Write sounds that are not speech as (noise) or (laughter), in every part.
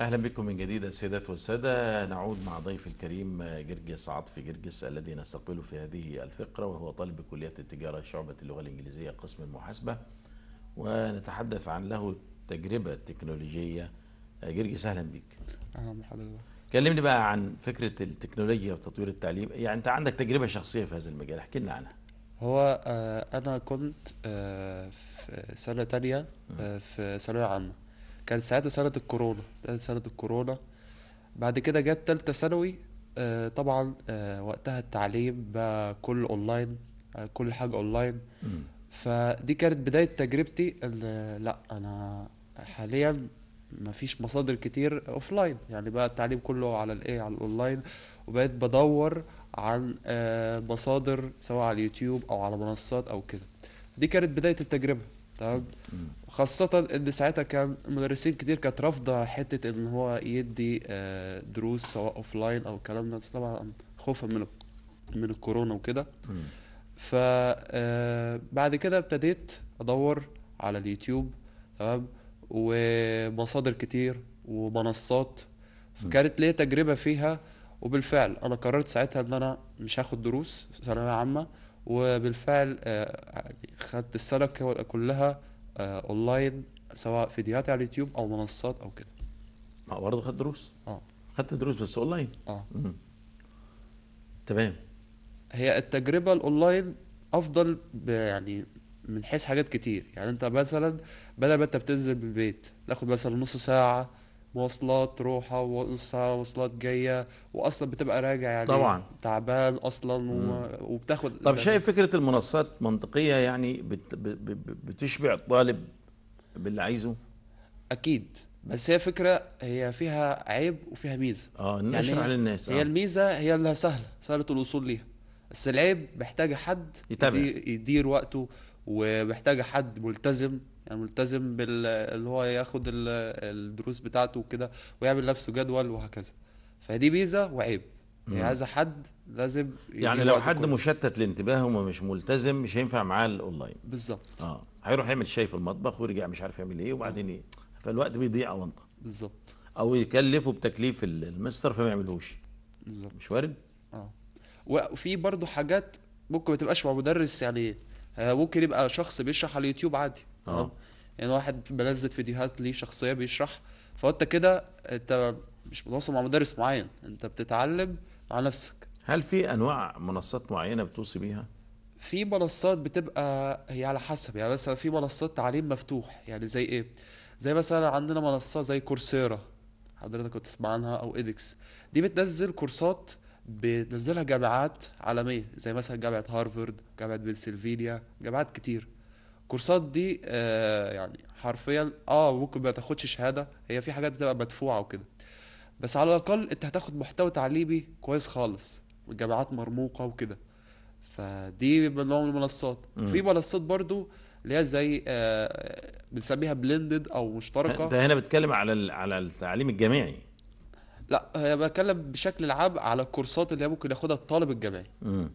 اهلا بكم من جديد السيدات والساده نعود مع ضيف الكريم جرجس عاطفي جرجس الذي نستقبله في هذه الفقره وهو طالب كلية التجاره شعبه اللغه الانجليزيه قسم المحاسبه ونتحدث عن له تجربه تكنولوجيه جرجس اهلا بك اهلا بحضرتك كلمني بقى عن فكره التكنولوجيا وتطوير التعليم يعني انت عندك تجربه شخصيه في هذا المجال احكي لنا عنها هو آه، انا كنت آه، في سنه تانية آه، في ثانويه عامه كان ساعتها سنة الكورونا ده سنة الكورونا بعد كده جت تالتة ثانوي آه، طبعا آه، وقتها التعليم بقى كل اونلاين آه، كل حاجة اونلاين فدي كانت بداية تجربتي ان لا انا حاليا مفيش مصادر كتير اوفلاين يعني بقى التعليم كله على الايه على الاونلاين وبقيت بدور عن مصادر سواء على اليوتيوب او على منصات او كده دي كانت بداية التجربة تمام خاصة ان ساعتها كان مدرسين كتير كانت رافضة حتة ان هو يدي آه، دروس سواء اوف لاين او الكلام ده طبعا خوفا من من الكورونا وكده فبعد آه، كده ابتديت ادور على اليوتيوب تمام ومصادر كتير ومنصات فكانت ليا تجربة فيها وبالفعل انا قررت ساعتها ان انا مش هاخد دروس ثانوية عامة وبالفعل آه، خدت السلكة كلها اونلاين آه، سواء فيديوهات على اليوتيوب او منصات او كده ما برضه خدت دروس اه خدت دروس بس اونلاين اه تمام هي التجربه الاونلاين افضل يعني من حيث حاجات كتير يعني انت مثلا بدل ما انت بتنزل من البيت تاخد مثلا نص ساعه مواصلات روحة وقصة مواصلات جاية وأصلا بتبقى راجع يعني طبعا تعبان أصلا مم. وبتاخد طب شايف فكرة المنصات منطقية يعني بت... بتشبع الطالب باللي عايزه؟ أكيد بس هي فكرة هي فيها عيب وفيها ميزة اه نشرح يعني الناس هي آه. الميزة هي اللي سهلة سهلة الوصول ليها بس العيب محتاجة حد يتابع يدير وقته ومحتاجة حد ملتزم يعني ملتزم بال اللي هو ياخد الدروس بتاعته وكده ويعمل نفسه جدول وهكذا فدي ميزه وعيب يعني هذا حد لازم يعني لو حد كويس. مشتت الانتباه ومش ملتزم مش هينفع معاه الاونلاين بالظبط اه هيروح يعمل شاي في المطبخ ويرجع مش عارف يعمل ايه وبعدين ايه فالوقت بيضيع وانت بالظبط او يكلفه بتكليف المستر فما يعملهوش بالظبط مش وارد اه وفي برضه حاجات ممكن ما تبقاش مع مدرس يعني آه، ممكن يبقى شخص بيشرح على اليوتيوب عادي تمام آه. يعني واحد بنزل فيديوهات ليه شخصيه بيشرح فانت كده انت مش بتوصل مع مدرس معين انت بتتعلم مع نفسك هل في انواع منصات معينه بتوصي بيها في منصات بتبقى هي على حسب يعني مثلا في منصات تعليم مفتوح يعني زي ايه زي مثلا عندنا منصه زي كورسيرا حضرتك كنت تسمع عنها او ايدكس دي بتنزل كورسات بتنزلها جامعات عالميه زي مثلا جامعه هارفارد جامعه بنسلفانيا جامعات كتير الكورسات دي آه يعني حرفيا اه ممكن ما تاخدش شهاده هي في حاجات بتبقى مدفوعه وكده بس على الاقل انت هتاخد محتوى تعليمي كويس خالص من جامعات مرموقه وكده فدي من نوع من المنصات في منصات برضو اللي هي زي آه بنسميها بلندد او مشتركه ده هنا بتكلم على على التعليم الجامعي لا هي بتكلم بشكل عام على الكورسات اللي هي ممكن ياخدها الطالب الجامعي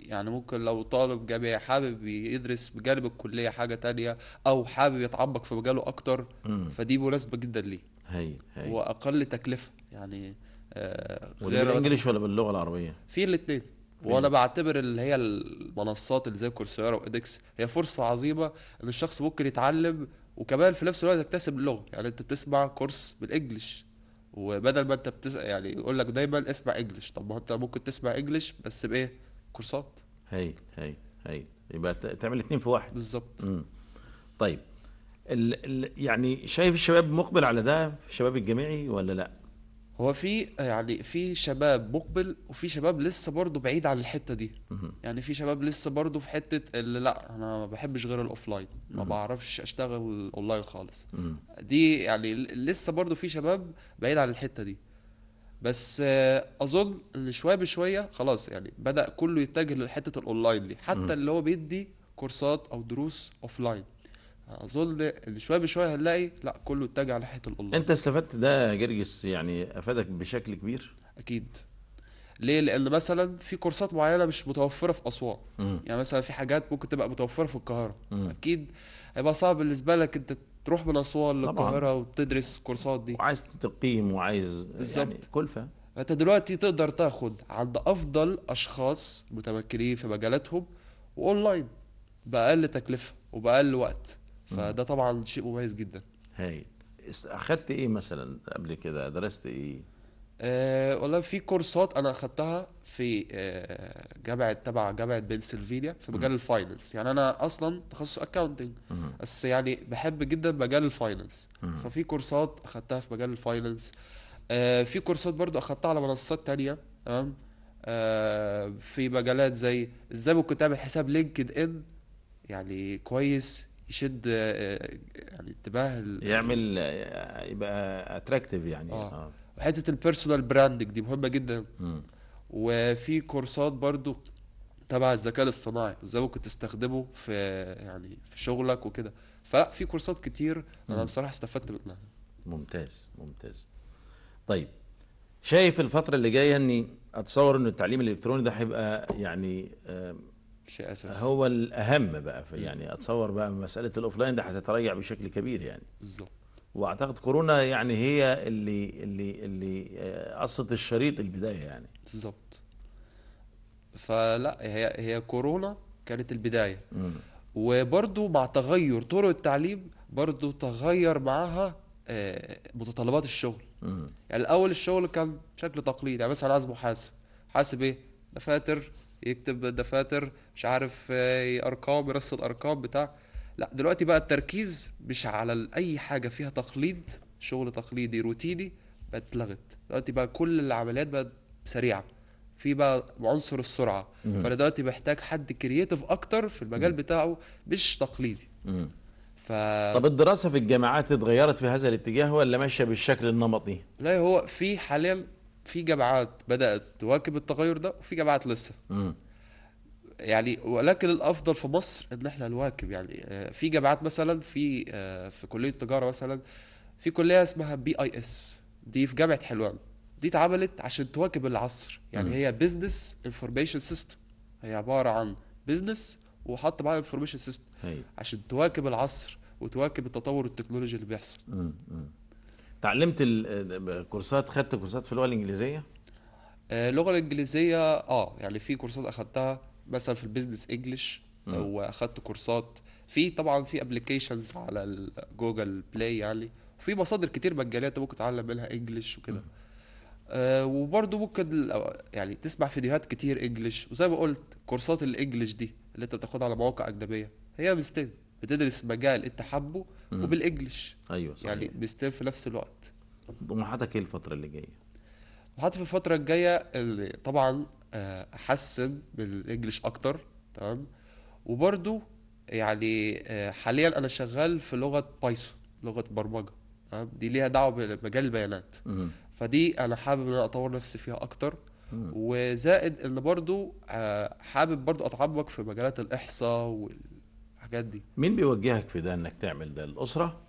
يعني ممكن لو طالب جامعي حابب يدرس بجانب الكليه حاجه تانية او حابب يتعمق في مجاله اكتر مم. فدي مناسبه جدا ليه هي هي واقل تكلفه يعني آه غير بالانجلش ولا باللغه العربيه في الاثنين وانا بعتبر اللي هي المنصات اللي زي كورسيرا وادكس هي فرصه عظيمه ان الشخص ممكن يتعلم وكمان في نفس الوقت يكتسب اللغه يعني انت بتسمع كورس بالانجلش وبدل ما انت بتسال يعني يقول لك دايما اسمع انجلش طب ما انت ممكن تسمع انجلش بس بايه؟ كورسات هي هي هي يبقى تعمل اتنين في واحد بالظبط طيب ال ال يعني شايف الشباب مقبل على ده الشباب الجامعي ولا لا؟ هو في يعني في شباب مقبل وفي شباب لسه برضه بعيد عن الحته دي يعني في شباب لسه برضه في حته اللي لا انا ما بحبش غير الاوفلاين ما بعرفش اشتغل اونلاين خالص دي يعني لسه برضه في شباب بعيد عن الحته دي بس اظن ان شويه بشويه خلاص يعني بدا كله يتجه لحته الاونلاين دي حتى اللي هو بيدي كورسات او دروس اوفلاين اظن اللي شويه بشويه هنلاقي لا كله اتجه ناحيه الاونلاين انت استفدت ده جرجس يعني افادك بشكل كبير اكيد ليه لان مثلا في كورسات معينه مش متوفره في اسوان م. يعني مثلا في حاجات ممكن تبقى متوفره في القاهره م. اكيد هيبقى صعب بالنسبه لك انت تروح من اسوان للقاهره وتدرس الكورسات دي وعايز تقيم وعايز بالزبط. يعني كلفه انت دلوقتي تقدر تاخد عند افضل اشخاص متمكنين في مجالاتهم واونلاين باقل تكلفه وباقل وقت فده طبعا شيء مميز جدا هايل اخدت ايه مثلا قبل كده درست ايه أه والله في كورسات انا اخدتها في أه جامعه تبع جامعه بنسلفانيا في مجال الفاينانس يعني انا اصلا تخصص اكاونتنج بس يعني بحب جدا مجال الفاينانس ففي كورسات اخدتها في مجال الفاينانس أه في كورسات برضو اخدتها على منصات تانية تمام أه في مجالات زي ازاي ممكن تعمل حساب لينكد ان يعني كويس يشد آه، آه، يعني انتباه يعمل آه، يبقى اتراكتيف يعني اه, آه. حته البيرسونال براندنج دي مهمه جدا م. وفي كورسات برضو تبع الذكاء الاصطناعي ازاي ممكن تستخدمه في يعني في شغلك وكده فلا في كورسات كتير انا بصراحه استفدت منها ممتاز ممتاز طيب شايف الفتره اللي جايه اني اتصور ان التعليم الالكتروني ده هيبقى يعني شيء اساسي هو الاهم بقى في يعني اتصور بقى مساله الاوفلاين ده هتتراجع بشكل كبير يعني بالظبط واعتقد كورونا يعني هي اللي اللي اللي آه، قصت الشريط البدايه يعني بالظبط فلا هي هي كورونا كانت البدايه وبرده مع تغير طرق التعليم برضو تغير معاها آه، متطلبات الشغل مم. يعني الاول الشغل كان بشكل تقليدي يعني مثلا عايز محاسب حاسب ايه دفاتر يكتب دفاتر مش عارف آه، ارقام يرصد ارقام بتاع لا دلوقتي بقى التركيز مش على اي حاجه فيها تقليد شغل تقليدي روتيني بقت اتلغت دلوقتي بقى كل العمليات بقت سريعه في بقى عنصر السرعه فانا دلوقتي محتاج حد كرييتيف اكتر في المجال بتاعه مش تقليدي ف... طب الدراسه في الجامعات اتغيرت في هذا الاتجاه ولا ماشيه بالشكل النمطي؟ لا هو في حاليا في جامعات بدات تواكب التغير ده وفي جامعات لسه م. يعني ولكن الافضل في مصر ان احنا نواكب يعني آه، في جامعات مثلا في آه، في كليه التجاره مثلا في كليه اسمها بي اي اس دي في جامعه حلوان دي اتعملت عشان تواكب العصر يعني م. هي بزنس انفورميشن سيستم هي عباره عن بزنس وحط معاها انفورميشن سيستم عشان تواكب العصر وتواكب التطور التكنولوجي اللي بيحصل م. م. تعلمت آه، كورسات خدت كورسات في اللغه الانجليزيه آه، اللغه الانجليزيه اه يعني في كورسات اخدتها مثلا في البيزنس انجلش واخدت كورسات في طبعا في ابلكيشنز على جوجل بلاي يعني وفي مصادر كتير مجانيه انت ممكن تتعلم منها انجلش وكده آه وبرضه ممكن يعني تسمع فيديوهات كتير انجلش وزي ما قلت كورسات الانجلش دي اللي انت بتاخدها على مواقع اجنبيه هي مستند بتدرس مجال انت حابه وبالانجلش ايوه صحيح يعني بيستير في نفس الوقت طموحاتك ايه الفتره اللي جايه؟ طموحاتي في الفتره الجايه اللي طبعا آه، احسن بالانجلش اكتر تمام وبرده يعني آه، حاليا انا شغال في لغه بايثون لغه برمجه تمام دي ليها دعوه بمجال البيانات فدي انا حابب ان انا اطور نفسي فيها اكتر وزائد ان برضو آه، حابب برضو اتعمق في مجالات الاحصاء وال الحاجات دي مين بيوجهك في ده انك تعمل ده الاسره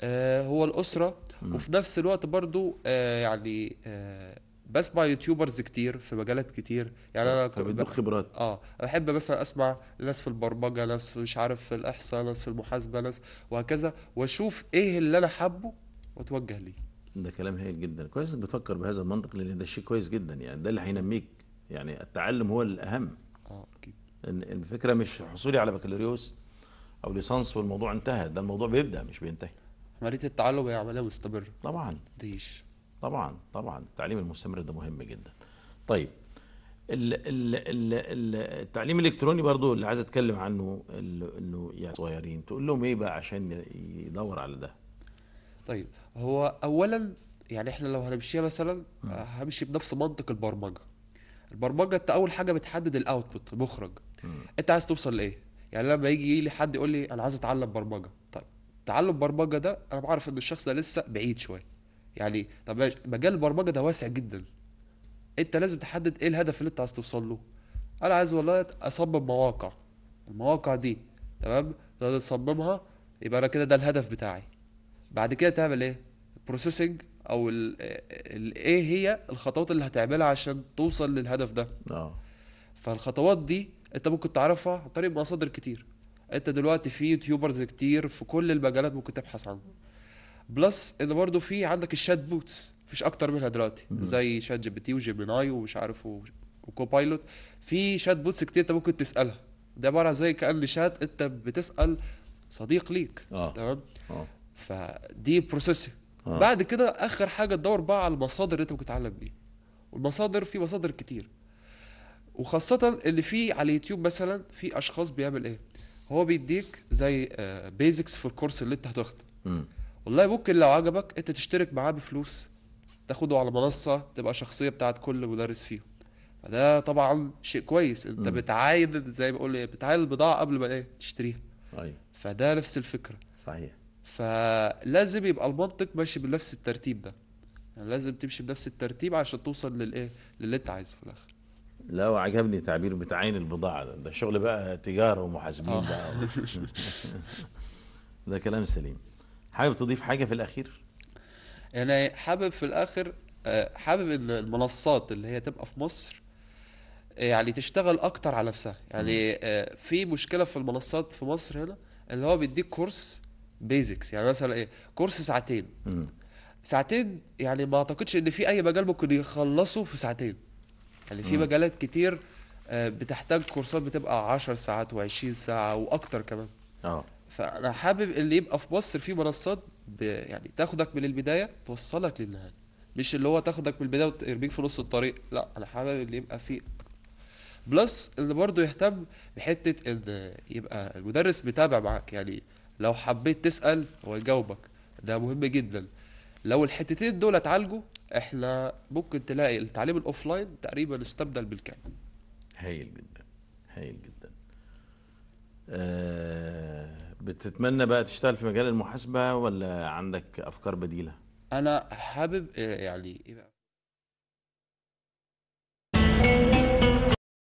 آه هو الاسره مم. وفي نفس الوقت برضو آه يعني آه بسمع يوتيوبرز كتير في مجالات كتير يعني انا فبتدوق خبرات اه بحب مثلا اسمع ناس في البرمجه ناس مش عارف في الاحصاء ناس في المحاسبه ناس وهكذا واشوف ايه اللي انا حابه واتوجه ليه ده كلام هايل جدا كويس بتفكر بهذا المنطق لان ده شيء كويس جدا يعني ده اللي هينميك يعني التعلم هو الاهم اه اكيد الفكره مش حصولي على بكالوريوس او ليسانس والموضوع انتهى ده الموضوع بيبدا مش بينتهي عمليه التعلم هي عمليه مستمره طبعا ديش طبعا طبعا التعليم المستمر ده مهم جدا طيب التعليم الالكتروني برضو اللي عايز اتكلم عنه انه يعني صغيرين تقول لهم ايه بقى عشان يدور على ده طيب هو اولا يعني احنا لو هنمشيها مثلا همشي آه. بنفس منطق البرمجه البرمجه انت اول حاجه بتحدد الاوتبوت المخرج انت عايز توصل لايه يعني لما يجي لي حد يقول لي انا عايز اتعلم برمجه طيب تعلم برمجه ده انا بعرف ان الشخص ده لسه بعيد شويه يعني طب مجال البرمجه ده واسع جدا انت لازم تحدد ايه الهدف اللي انت عايز توصل له انا عايز والله اصمم مواقع المواقع دي تمام لو تصممها يبقى انا كده ده الهدف بتاعي بعد كده تعمل ايه البروسيسنج او ايه هي الخطوات اللي هتعملها عشان توصل للهدف ده اه فالخطوات دي انت ممكن تعرفها عن طريق مصادر كتير انت دلوقتي في يوتيوبرز كتير في كل المجالات ممكن تبحث عنهم بلس ان برضه في عندك الشات بوتس مفيش اكتر منها دلوقتي زي شات جي بي تي وجيميناي ومش عارف وكوبايلوت في شات بوتس كتير انت ممكن تسالها ده عباره زي كان شات انت بتسال صديق ليك آه. تمام آه. فدي بروسيسنج آه. بعد كده اخر حاجه تدور بقى على المصادر اللي انت ممكن تتعلم بيها والمصادر في مصادر كتير وخاصه اللي فيه على اليوتيوب مثلا في اشخاص بيعمل ايه هو بيديك زي بيزكس آه، في الكورس اللي انت هتاخده والله ممكن لو عجبك انت تشترك معاه بفلوس تاخده على منصه تبقى شخصيه بتاعت كل مدرس فيهم فده طبعا شيء كويس انت بتعايد زي ما بقول إيه بتعايد البضاعه قبل ما ايه تشتريها ايوه فده نفس الفكره صحيح فلازم يبقى المنطق ماشي بنفس الترتيب ده يعني لازم تمشي بنفس الترتيب عشان توصل للايه للي انت عايزه في الاخر لا وعجبني تعبير بتعين البضاعة ده, ده شغل بقى تجارة ومحاسبين بقى آه. (laughs) ده كلام سليم حابب تضيف حاجة في الأخير؟ أنا حابب في الآخر آه، حابب إن المنصات اللي هي تبقى في مصر يعني تشتغل أكتر على نفسها يعني آه، في مشكلة في المنصات في مصر هنا اللي هو بيديك كورس بيزكس يعني مثلا إيه كورس ساعتين ساعتين يعني ما أعتقدش إن في أي مجال ممكن يخلصه في ساعتين يعني في مجالات كتير آه، بتحتاج كورسات بتبقى 10 ساعات و20 ساعه واكتر كمان اه فانا حابب اللي يبقى في مصر في منصات يعني تاخدك من البدايه توصلك للنهايه مش اللي هو تاخدك من البدايه وترميك في نص الطريق لا انا حابب اللي يبقى فيه بلس اللي برضه يهتم بحته ان يبقى المدرس متابع معاك يعني لو حبيت تسال هو يجاوبك ده مهم جدا لو الحتتين دول اتعالجوا احنا ممكن تلاقي التعليم الاوفلاين تقريبا استبدل بالكامل هايل جدا هايل جدا أه بتتمنى بقى تشتغل في مجال المحاسبة ولا عندك أفكار بديلة؟ أنا حابب آه، يعني